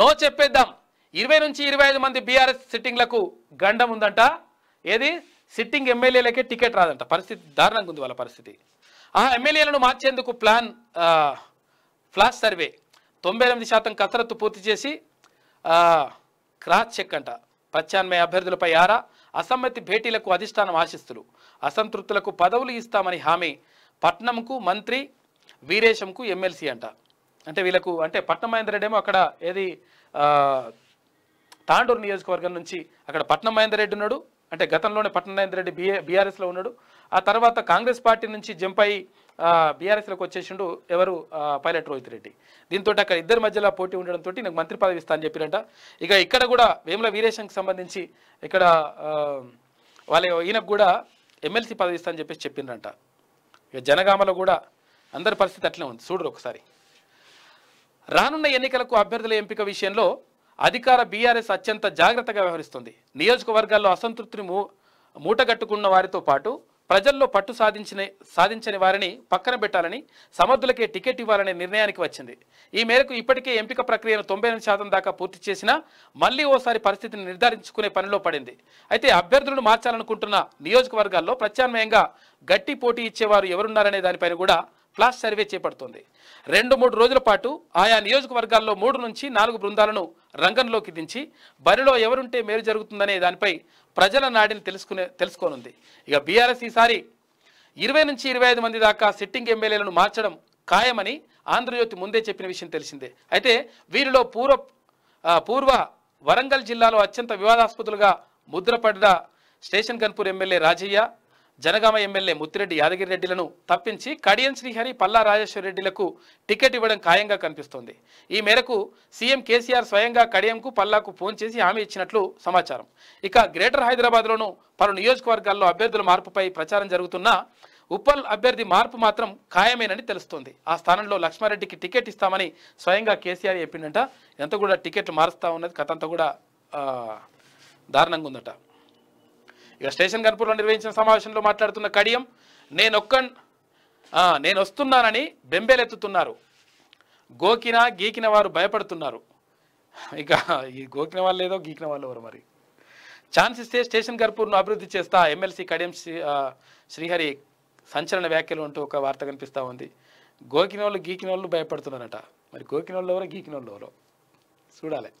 no చెప్పేద్దాం ఇరవై నుంచి ఇరవై ఐదు మంది బీఆర్ఎస్ సిట్టింగ్లకు గండం ఉందంట ఏది సిట్టింగ్ ఎమ్మెల్యేలకే టికెట్ రాదంట పరిస్థితి దారుణంగా ఉంది వాళ్ళ పరిస్థితి ఆ ఎమ్మెల్యేలను మార్చేందుకు ప్లాన్ ఫ్లాష్ సర్వే తొంభై ఎనిమిది శాతం కసరత్తు పూర్తి చేసి క్రాస్ చెక్ అంట ప్రత్యామ్నాయ అభ్యర్థులపై ఆరా అసమ్మతి భేటీలకు అధిష్టానం ఆశిస్తులు అసంతృప్తులకు పదవులు ఇస్తామని హామీ పట్నంకు మంత్రి వీరేశంకు ఎమ్మెల్సీ అంట అంటే వీళ్ళకు అంటే పట్నం మహేందర్ రెడ్డి ఏమో అక్కడ ఏది తాండూరు నియోజకవర్గం నుంచి అక్కడ పట్నం మహేందర్ రెడ్డి ఉన్నాడు అంటే గతంలోనే పట్నం మహేందర్ రెడ్డి బిఏ బీఆర్ఎస్లో ఉన్నాడు ఆ తర్వాత కాంగ్రెస్ పార్టీ నుంచి జంప్ బీఆర్ఎస్లోకి వచ్చేసిండు ఎవరు పైలట్ రోహిత్ రెడ్డి దీంతో అక్కడ ఇద్దరి మధ్యలో పోటీ ఉండడంతో నాకు మంత్రి పదవి ఇస్తా అని చెప్పారంట ఇక ఇక్కడ కూడా వేముల వీరేశంకి సంబంధించి ఇక్కడ వాళ్ళ ఈయనకు కూడా ఎమ్మెల్సీ పదవి ఇస్తా అని చెప్పేసి చెప్పిండ్రంట ఇక జనగామలో కూడా అందరి పరిస్థితి అట్లే ఉంది చూడరు ఒకసారి రానున్న ఎన్నికలకు అభ్యర్థుల ఎంపిక విషయంలో అధికార బీఆర్ఎస్ అత్యంత జాగ్రత్తగా వ్యవహరిస్తుంది నియోజకవర్గాల్లో అసంతృప్తిని మూ మూటగట్టుకున్న వారితో పాటు ప్రజల్లో పట్టు సాధించిన సాధించని వారిని పక్కన పెట్టాలని సమర్థులకే టికెట్ ఇవ్వాలనే నిర్ణయానికి వచ్చింది ఈ మేరకు ఇప్పటికే ఎంపిక ప్రక్రియను తొంభై శాతం దాకా పూర్తి చేసినా మళ్లీ ఓసారి పరిస్థితిని నిర్ధారించుకునే పనిలో పడింది అయితే అభ్యర్థులను మార్చాలనుకుంటున్న నియోజకవర్గాల్లో ప్రత్యామ్నాయంగా గట్టి పోటీ ఇచ్చేవారు ఎవరున్నారనే దానిపైన కూడా క్లాస్ సర్వే చేపడుతోంది రెండు మూడు రోజుల పాటు ఆయా నియోజకవర్గాల్లో మూడు నుంచి నాలుగు బృందాలను రంగంలోకి దించి బరిలో ఎవరుంటే మేలు జరుగుతుందనే దానిపై ప్రజల నాడిని తెలుసుకునే తెలుసుకోనుంది ఇక బీఆర్ఎస్ ఈసారి ఇరవై నుంచి ఇరవై ఐదు మంది దాకా సిట్టింగ్ ఎమ్మెల్యేలను మార్చడం ఖాయమని ఆంధ్రజ్యోతి ముందే చెప్పిన విషయం తెలిసిందే అయితే వీరిలో పూర్వ పూర్వ వరంగల్ జిల్లాలో అత్యంత వివాదాస్పదులుగా ముద్రపడ్డ station Ghanpur MLA Rajaiah Jangaon MLA Muthireddy Yadagiri రెడ్డిలను తప్పించి కడియం శ్రీహరి పల్లా రాజేశ్వర రెడ్డిలకు టికెట్ ఇవ్వడం ఖాయంగా కనిపిస్తోంది ఈ మేరకు సీఎం కేసీఆర్ స్వయంగా కడియంకు పల్లాకు ఫోన్ చేసి హామీ ఇచ్చినట్లు సమాచారం ఇక గ్రేటర్ హైదరాబాద్లోనూ పలు నియోజకవర్గాల్లో అభ్యర్థుల మార్పుపై ప్రచారం జరుగుతున్నా ఉప్పల్ అభ్యర్థి మార్పు మాత్రం ఖాయమేనని తెలుస్తోంది ఆ స్థానంలో లక్ష్మారెడ్డికి టికెట్ ఇస్తామని స్వయంగా కేసీఆర్ చెప్పిండట ఎంత కూడా టికెట్లు మారుస్తా ఉన్నది కథ అంతా కూడా దారుణంగా ఉందట ఇక స్టేషన్ కనుపూర్లో నిర్వహించిన సమావేశంలో మాట్లాడుతున్న కడియం ఒక్క నేను వస్తున్నానని బెంబేలెత్తుతున్నారు గోకిన గీకిన వారు భయపడుతున్నారు ఇక ఈ గోకిన వాళ్ళు ఏదో గీకిన వాళ్ళు ఎవరు మరి ఛాన్స్ ఇస్తే స్టేషన్ కర్పూర్ను అభివృద్ధి చేస్తా ఎమ్మెల్సీ కడియం శ్రీహరి సంచలన వ్యాఖ్యలు అంటూ ఒక వార్త కనిపిస్తూ ఉంది గోకిన వాళ్ళు గీకిన వాళ్ళు భయపడుతున్నారట మరి గోకిన వాళ్ళు ఎవరో గీకిన వాళ్ళు ఎవరో చూడాలి